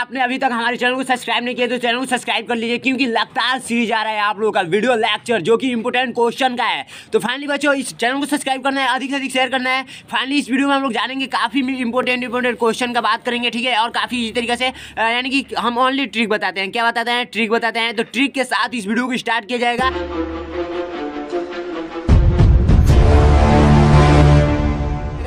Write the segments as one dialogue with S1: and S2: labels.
S1: आपने अभी तक हमारे चैनल को सब्सक्राइब नहीं किया तो चैनल को सब्सक्राइब कर लीजिए क्योंकि लगातार सीरीज आ रहा है आप लोगों का वीडियो लेक्चर जो कि इंपॉर्टेंट क्वेश्चन का है तो फाइनली बच्चों इस चैनल को सब्सक्राइब करना है अधिक से अधिक शेयर करना है फाइनली इस वीडियो में हम लोग जानेंगे काफ़ी इंपॉर्टेंट इंपॉर्टेंट क्वेश्चन का बात करेंगे ठीक है और काफ़ी इसी तरीके से यानी कि हम ओनली ट्रिक बताते हैं क्या बताते हैं ट्रिक बताते हैं तो ट्रिक के साथ इस वीडियो को स्टार्ट किया जाएगा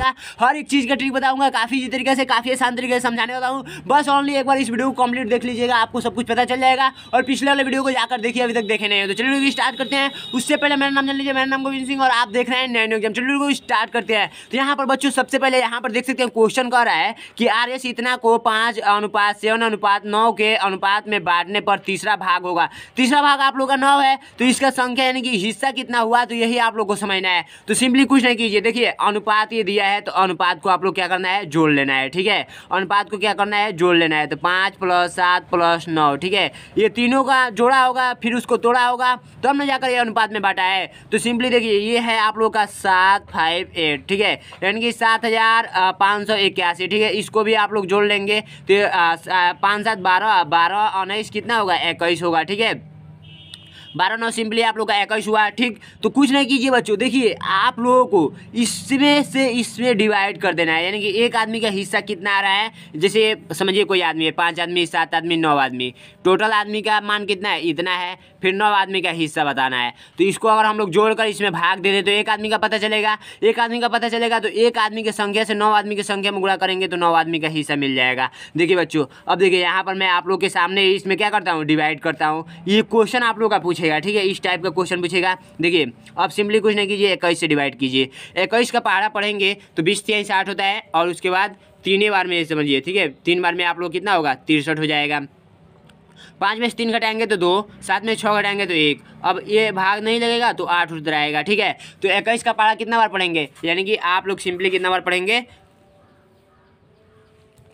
S1: बताऊंगा हर एक चीज़ का ट्रिक बताऊंगा काफ़ी तरीके से काफ़ी आसान तरीके से समझाने वाला हूँ बस ऑनली एक बार इस वीडियो को कम्प्लीट देख लीजिएगा आपको सब कुछ पता चल जाएगा और पिछले वाले वीडियो को जाकर देखिए अभी तक देखे नहीं है तो चलिए वीडियो स्टार्ट करते हैं उससे पहले मेरा नाम जान लीजिए मेरा नाम गोविंद सिंह और आप देख रहे हैं नैनो गेम चलिए वीडियो स्टार्ट करते हैं तो यहाँ पर बच्चों सबसे पहले यहाँ पर देख सकते हैं क्वेश्चन कह रहा है कि आर एस इतना को पांच अनुपात सेवन अनुपात नौ के अनुपात में बांटने पर तीसरा भाग होगा तीसरा भाग आप लोग का नौ है तो इसका संख्या यानी कि हिस्सा कितना हुआ तो यही आप लोग को समझना है तो सिंपली कुछ नहीं कीजिए देखिए अनुपात ये दिया है है तो अनुपात को आप लोग क्या करना है जोड़ लेना है ठीक है अनुपात को क्या करना है जोड़ लेना है तो पाँच प्लस सात प्लस नौ ठीक है ये तीनों का जोड़ा होगा फिर उसको तोड़ा होगा तो हमने जाकर ये अनुपात में बांटा है तो सिंपली देखिए ये है आप लोग का सात फाइव एट ठीक है यानी कि सात हज़ार पाँच सौ इक्यासी ठीक है इसको भी आप लोग जोड़ लेंगे तो पाँच सात बारह बारह उन्नीस कितना होगा इक्कीस होगा ठीक है बारह नौ सिंपली आप लोग का इक्कीस हुआ ठीक तो कुछ नहीं कीजिए बच्चों देखिए आप लोगों को इसमें से इसमें डिवाइड कर देना है यानी कि एक आदमी का हिस्सा कितना आ रहा है जैसे समझिए कोई आदमी है पाँच आदमी सात आदमी नौ आदमी टोटल आदमी का मान कितना है इतना है फिर नौ आदमी का हिस्सा बताना है तो इसको अगर हम लोग जोड़कर इसमें भाग दे दें तो एक आदमी का पता चलेगा एक आदमी का पता चलेगा तो एक आदमी की संख्या से नौ आदमी की संख्या में गुणा करेंगे तो नौ आदमी का हिस्सा मिल जाएगा देखिए बच्चों अब देखिए यहाँ पर मैं आप लोग के सामने इसमें क्या करता हूँ डिवाइड करता हूँ ये क्वेश्चन आप लोग का पूछे पूछेगा ठीक है इस टाइप का क्वेश्चन पूछेगा देखिए अब सिंपली कुछ नहीं कीजिए इक्कीस से डिवाइड कीजिए इक्कीस का पहाड़ा पढ़ेंगे तो बीस तेईस आठ होता है और उसके बाद तीन बार में समझिए ठीक है तीन बार में आप लोग कितना होगा तिरसठ हो जाएगा पाँच में से तीन घटाएंगे तो दो सात में छः घटाएंगे तो एक अब ये भाग नहीं लगेगा तो आठ उधर आएगा ठीक है तो इक्कीस का पारा कितना बार पढ़ेंगे यानी कि आप लोग सिंपली कितना बार पढ़ेंगे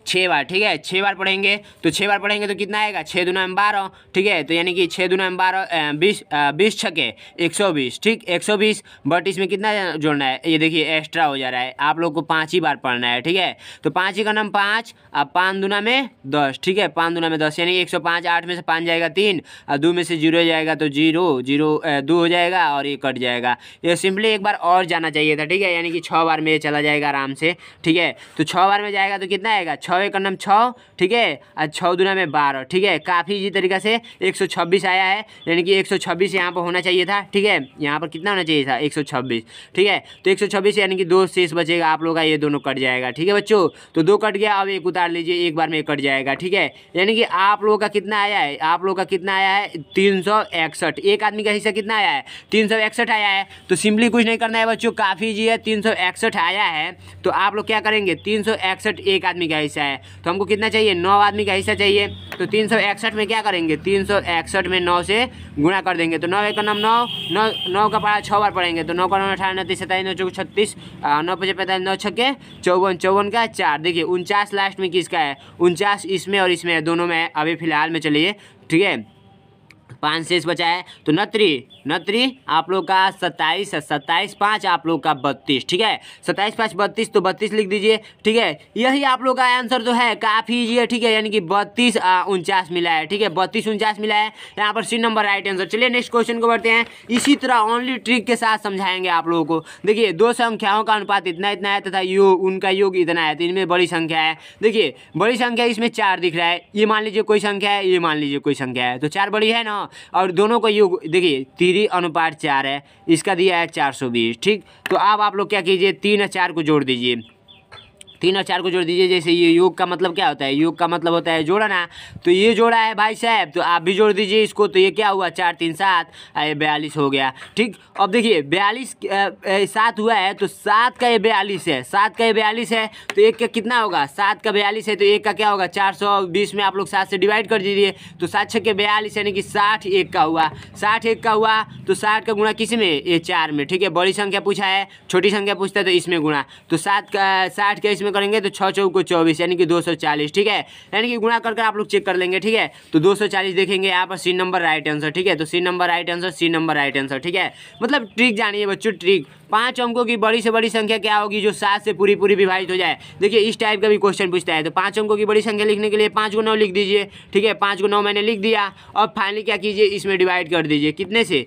S1: छः बार ठीक है छः बार पढ़ेंगे तो छः बार पढ़ेंगे तो कितना आएगा छः दुना में बारह ठीक है तो यानी कि छः दुना में बारह बीस बीस छके एक सौ बीस ठीक एक सौ बीस बट इसमें कितना जोड़ना है ये देखिए एक्स्ट्रा हो जा रहा है आप लोग को पाँच ही बार पढ़ना है ठीक है तो पाँच ही का नाम पाँच और पाँच दुना में दस ठीक है पाँच दुना में दस यानी कि एक सौ पाँच आठ में से पाँच जाएगा तीन और दो में से जीरो जाएगा तो जीरो जीरो दो हो जाएगा और ये कट जाएगा ये सिंपली एक बार और जाना चाहिए था ठीक है यानी कि छः बार में चला जाएगा आराम से ठीक है तो छः बार में जाएगा तो कितना आएगा एक नम छः ठीक है और छः दुना में बारह ठीक है काफ़ी इसी तरीका से एक सौ छब्बीस आया है यानी कि एक सौ छब्बीस यहाँ पर होना चाहिए था ठीक है यहाँ पर कितना होना चाहिए था एक सौ छब्बीस ठीक है तो एक सौ छब्बीस यानी कि दो शेष बचेगा आप लोग का ये दोनों कट जाएगा ठीक है बच्चों तो दो कट गया अब एक उतार लीजिए एक बार में कट जाएगा ठीक है यानी कि आप लोगों का कितना आया है आप लोगों का कितना आया है तीन सौ इकसठ एक आदमी का हिस्सा कितना आया है तीन सौ इकसठ आया है तो सिंपली कुछ नहीं करना है बच्चों काफ़ी जी है तीन सौ इकसठ आया है तो आप लोग क्या करेंगे तीन सौ इकसठ एक आदमी का हिस्सा हिस्सा है तो हमको कितना चाहिए नौ आदमी का हिस्सा चाहिए तो तीन सौ इकसठ में क्या करेंगे तीन सौ इकसठ में नौ से गुणा कर देंगे तो नौ एक नम नौ नौ नौ का पारा छः बार पड़ेंगे तो नौ का नौ अठारह उनतीस सत्ताईस नौ चौको छत्तीस नौ पचास पैंतालीस नौ छक्के चौवन चौवन का चार देखिए उनचास लास्ट में किसका है उनचास इसमें और इसमें दोनों में अभी फिलहाल में चलिए ठीक है पाँच शेष बचा है तो नत्री नत्री आप लोग का सत्ताईस सत्ताईस पाँच आप लोग का बत्तीस ठीक है सत्ताईस पाँच बत्तीस तो बत्तीस लिख दीजिए ठीक है यही आप लोग का आंसर जो तो है काफ़ी ईजी है ठीक है यानी कि बत्तीस उनचास मिला है ठीक है बत्तीस उनचास मिला है यहाँ पर सी नंबर राइट आंसर चलिए नेक्स्ट क्वेश्चन को बढ़ते हैं इसी तरह ओनली ट्रिक के साथ समझाएंगे आप लोगों को देखिए दो संख्याओं का अनुपात इतना इतना है तथा योग उनका योग इतना है तो इनमें बड़ी संख्या है देखिए बड़ी संख्या इसमें चार दिख रहा है ये मान लीजिए कोई संख्या है ये मान लीजिए कोई संख्या है तो चार बड़ी है ना हाँ और दोनों का योग देखिए तीरी अनुपात चार है इसका दिया है चार सौ बीस ठीक तो अब आप लोग क्या कीजिए तीन और चार को जोड़ दीजिए तीन और चार को जोड़ दीजिए जैसे ये योग का मतलब क्या होता है योग का मतलब होता है जोड़ना तो ये जोड़ा है भाई साहब तो आप भी जोड़ दीजिए इसको तो ये क्या हुआ चार तीन सात ये बयालीस हो गया ठीक अब देखिए बयालीस सात हुआ है तो सात का ये बयालीस है सात का ये बयालीस है तो एक का कितना होगा सात का बयालीस है तो एक का क्या होगा चार सौ बीस में आप लोग सात से डिवाइड कर दीजिए तो सात छः के बयालीस यानी कि साठ एक का हुआ साठ एक का हुआ तो साठ का गुणा किस में ये चार में ठीक है बड़ी संख्या पूछा है छोटी संख्या पूछता है तो इसमें गुणा तो सात का साठ का इसमें में करेंगे तो छः चौक को चौबीस यानी कि दो सौ चालीस ठीक है यानी कि गुणा करके आप लोग चेक कर लेंगे ठीक है तो दो सौ चालीस देखेंगे यहाँ पर सी नंबर राइट आंसर ठीक है तो C number right answer C number right answer ठीक है मतलब ट्रिक जानिए बच्चों ट्रिक पांच अंकों की बड़ी से बड़ी संख्या क्या होगी जो सात से पूरी पूरी विभाजित हो जाए देखिए इस टाइप का भी क्वेश्चन पूछता है तो पांच अंकों की बड़ी संख्या लिखने के लिए पाँच को नौ लिख दीजिए ठीक है पाँच को नौ मैंने लिख दिया अब फाइनली क्या कीजिए इसमें डिवाइड कर दीजिए कितने से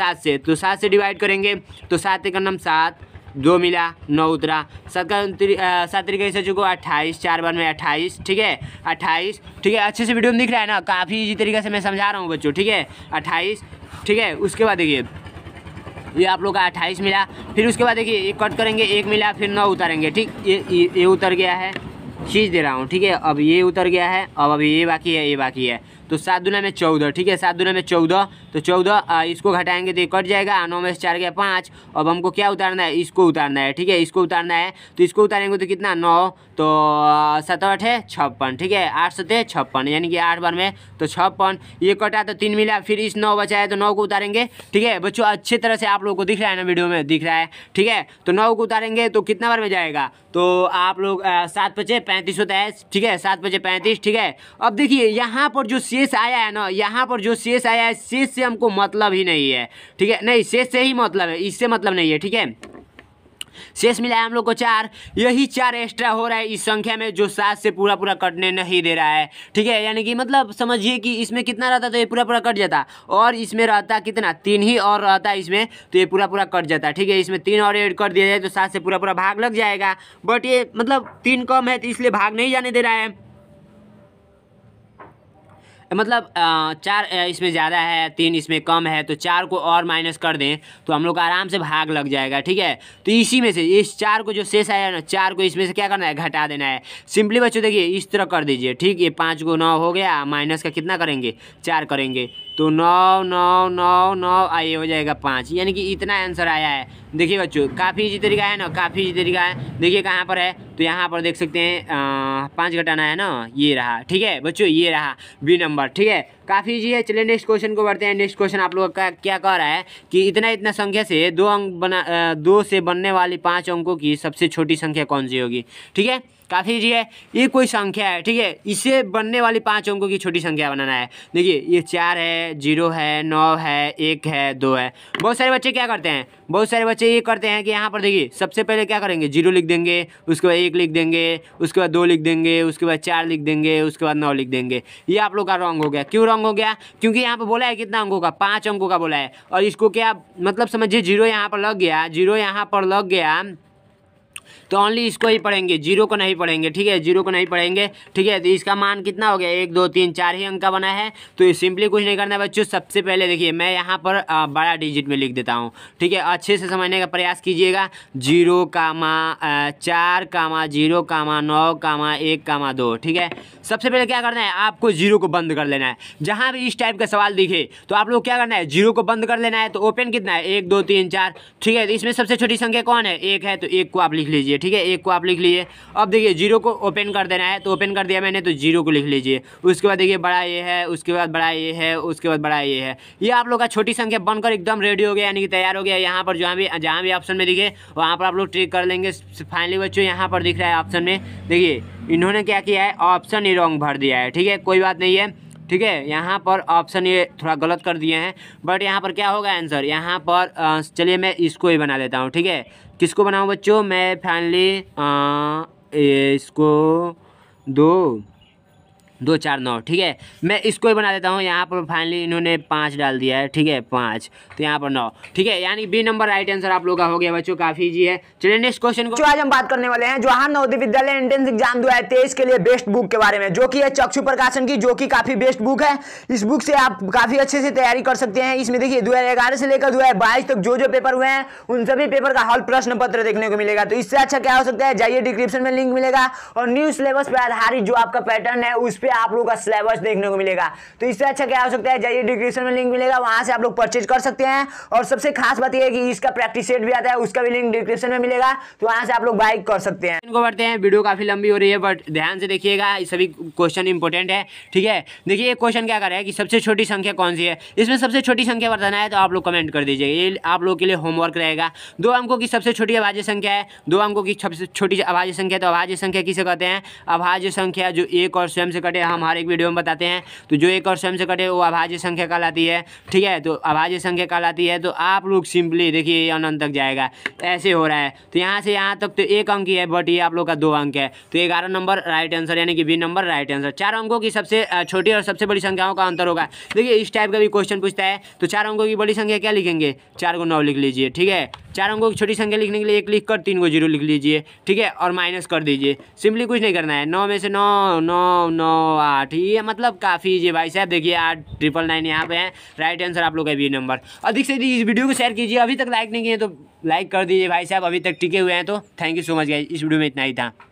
S1: सात से तो सात से डिवाइड करेंगे तो सात एक नम सात दो मिला नौ उतरा सत्रह सात तरीके से चुको अट्ठाईस चार बार में अट्ठाईस ठीक है अट्ठाईस ठीक है अच्छे से वीडियो में दिख रहा है ना काफ़ी इजी तरीके से मैं समझा रहा हूँ बच्चों ठीक है अट्ठाईस ठीक है उसके बाद देखिए ये आप लोग का अट्ठाईस मिला फिर उसके बाद देखिए एक कट करेंगे एक मिला फिर नौ उतारेंगे ठीक ये ये, ये उतर गया है चीज़ दे रहा हूँ ठीक है अब ये उतर गया है अब अभी ये बाकी है ये बाकी है तो सात दुना में चौदह ठीक है सात दुना में चौदह तो चौदह इसको घटाएंगे तो कट जाएगा नौ में से चार गया पाँच अब हमको क्या उतारना है इसको उतारना है ठीक है इसको उतारना है तो इसको उतारेंगे तो कितना नौ तो सतहठ है छप्पन ठीक है आठ सतह छप्पन यानी कि आठ बार में तो छप्पन ये कटा तो तीन मिला फिर इस नौ बचा है तो नौ को उतारेंगे ठीक है बच्चों अच्छे तरह से आप लोग को दिख रहा है ना वीडियो में दिख रहा है ठीक है तो नौ को उतारेंगे तो कितना बार में जाएगा तो आप लोग सात पचे पैंतीस होता है ठीक है सात पचे पैंतीस ठीक है अब देखिए यहाँ पर जो सी शेष आया है ना यहाँ पर जो शेष आया है शेष से हमको मतलब ही नहीं है ठीक है नहीं शेष से ही मतलब है इससे मतलब नहीं है ठीक है शेष मिला है हम लोग को चार यही चार एक्स्ट्रा हो रहा है इस संख्या में जो सात से पूरा पूरा कटने नहीं दे रहा है ठीक है यानी कि मतलब समझिए कि इसमें कितना रहता तो ये पूरा पूरा कट जाता और इसमें रहता कितना तीन ही और रहता इसमें तो ये पूरा पूरा कट जाता ठीक है इसमें तीन और एड कर दिया जाए तो सात से पूरा पूरा भाग लग जाएगा बट ये मतलब तीन कम है तो इसलिए भाग नहीं जाने दे रहा है मतलब चार इसमें ज़्यादा है तीन इसमें कम है तो चार को और माइनस कर दें तो हम लोग का आराम से भाग लग जाएगा ठीक है तो इसी में से इस चार को जो शेष आया ना चार को इसमें से क्या करना है घटा देना है सिंपली बच्चों देखिए इस तरह कर दीजिए ठीक ये पाँच को नौ हो गया माइनस का कितना करेंगे चार करेंगे तो नौ नौ नौ नौ आइए हो जाएगा पाँच यानी कि इतना आंसर आया है देखिए बच्चों काफ़ी इजी तरीका है ना काफ़ी इजी तरीका है देखिए कहाँ पर है तो यहाँ पर देख सकते हैं पाँच घटाना है ना ये रहा ठीक है बच्चों ये रहा बी नंबर ठीक है काफ़ी जी है चलिए नेक्स्ट क्वेश्चन को बढ़ते हैं नेक्स्ट क्वेश्चन आप लोग का क्या कह रहा है कि इतना इतना संख्या से दो अंक बना दो से बनने वाली पांच अंकों की सबसे छोटी संख्या कौन सी होगी ठीक है काफ़ी जी है ये कोई संख्या है ठीक है इसे बनने वाली पांच अंकों की छोटी संख्या बनाना है देखिए ये चार है जीरो है नौ है एक है दो है बहुत सारे बच्चे क्या करते हैं बहुत सारे बच्चे ये करते हैं कि यहाँ पर देखिए सबसे पहले क्या करेंगे जीरो लिख देंगे उसके बाद एक लिख देंगे उसके बाद दो लिख देंगे उसके बाद चार लिख देंगे उसके बाद नौ लिख देंगे ये आप लोग का रॉन्ग हो गया क्यों रॉन्ग हो गया क्योंकि यहाँ पर बोला है कितना अंकों का पाँच अंकों का बोला है और इसको क्या मतलब समझिए जीरो यहाँ पर लग गया जीरो यहाँ पर लग गया तो ओनली इसको ही पढ़ेंगे जीरो को नहीं पढ़ेंगे ठीक है जीरो को नहीं पढ़ेंगे ठीक है तो इसका मान कितना हो गया एक दो तीन चार ही अंक का बना है तो सिंपली कुछ नहीं करना बच्चों सबसे पहले देखिए मैं यहाँ पर बड़ा डिजिट में लिख देता हूँ ठीक है अच्छे से समझने का प्रयास कीजिएगा जीरो कामा चार कामा जीरो कामा नौ कामा एक कामा दो ठीक है सबसे पहले क्या करना है आपको जीरो को बंद कर लेना है जहाँ भी इस टाइप का सवाल दिखे तो आप लोग क्या करना है जीरो को बंद कर लेना है तो ओपन कितना है एक दो तीन चार ठीक है तो इसमें सबसे छोटी संख्या कौन है एक है तो एक को आप लिख लीजिए लीजिए ठीक है एक को आप लिख लीजिए अब देखिए जीरो को ओपन कर देना है तो ओपन कर दिया मैंने तो जीरो को लिख लीजिए उसके बाद देखिए बड़ा ये है उसके बाद बड़ा ये है उसके बाद बड़ा ये है ये आप लोग का छोटी संख्या बनकर एकदम रेडी हो गया यानी कि तैयार हो गया यहाँ पर जहाँ भी जहाँ भी ऑप्शन में दिखे वहाँ पर आप लोग ट्रिक कर लेंगे फाइनली बच्चों यहाँ पर दिख रहा है ऑप्शन में देखिए इन्होंने क्या किया है ऑप्शन ही रॉन्ग भर दिया है ठीक है कोई बात नहीं है ठीक है यहाँ पर ऑप्शन ये थोड़ा गलत कर दिए हैं बट यहाँ पर क्या होगा आंसर यहाँ पर चलिए मैं इसको ही बना देता हूँ ठीक है किसको बनाऊँ बच्चों मैं फाइनली इसको दो दो चार नौ ठीक है मैं इसको ही बना देता हूँ यहाँ पर फाइनली इन्होंने पाँच डाल दिया है ठीक है पाँच तो यहाँ पर नौ ठीक है यानी बी नंबर राइट आंसर आप लोग का हो गया बच्चों काफी जी है चलिए नेक्स्ट क्वेश्चन को आज हम बात करने वाले हैं जवाहर नवोदय विद्यालय एंट्रेंस एग्जाम दो तेईस के लिए बेस्ट बुक के बारे में जो कि है चक्षु प्रकाशन की जो कि काफी बेस्ट बुक है इस बुक से आप काफी अच्छे से तैयारी कर सकते हैं इसमें देखिए दो से लेकर दो तक जो जो पेपर हुए हैं उन सभी पेपर का हॉल प्रश्न पत्र देखने को मिलेगा तो इससे अच्छा क्या हो सकता है जाइए डिस्क्रिप्शन में लिंक मिलेगा और न्यू सिलेबस पर आधारित जो आपका पैटर्न है उस पर आप लोग का सिलेबस देखने को मिलेगा तो इससे अच्छा क्या हो सकता है जाइए डिस्क्रिप्शन में लिंक मिलेगा वहां से आप लोग परचेज कर सकते हैं और सबसे खास बात यह है कि इसका प्रैक्टिस सेट भी आता है उसका भी लिंक डिस्क्रिप्शन में मिलेगा तो वहां से आप लोग बाइक कर सकते हैं इनको बढ़ते हैं वीडियो काफ़ी लंबी हो रही है बट ध्यान से देखिएगा सभी क्वेश्चन इंपॉर्टेंट है ठीक है देखिए एक क्वेश्चन क्या करें कि सबसे छोटी संख्या कौन सी है इसमें सबसे छोटी संख्या बताना है तो आप लोग कमेंट कर दीजिए ये आप लोग के लिए होमवर्क रहेगा दो अंकों की सबसे छोटी अभाज्य संख्या है दो अंकों की छोटी अभाज्य संख्या तो अभाज्य संख्या किसे कहते हैं अभाज्य संख्या जो एक और स्वयं से कटे हम हर एक वीडियो में बताते हैं तो जो एक और स्वयं से कटे वो अभाज्य संख्या कहलाती है ठीक है तो अभाज्य संख्या कहलाती है तो आप लोग सिंपली देखिए अनंत तक जाएगा ऐसे हो रहा है तो यहाँ से यहाँ तक तो एक अंक ही है बट ये आप लोग का दो अंक है तो ग्यारह नंबर राइट आंसर यानी कि बी नंबर राइट आंसर चार अंकों की सबसे छोटी और सबसे बड़ी संख्याओं का अंतर होगा देखिए इस टाइप का भी क्वेश्चन पूछता है तो चार अंकों की बड़ी संख्या क्या लिखेंगे चार को नौ लिख लीजिए ठीक है चार अंकों की छोटी संख्या लिखने के लिए एक लिख कर तीन को जीरो लिख लीजिए ठीक है और माइनस कर दीजिए सिंपली कुछ नहीं करना है नौ में से नौ नौ नौ आठ ये मतलब काफ़ी जी भाई साहब देखिए आठ ट्रिपल नाइन यहाँ पे है राइट आंसर आप लोग का भी नंबर अधिक से अधिक इस वीडियो को शेयर कीजिए अभी तक लाइक नहीं किए तो लाइक कर दीजिए भाई साहब अभी तक टिके हुए हैं तो thank you so much guys इस वीडियो में इतना ही था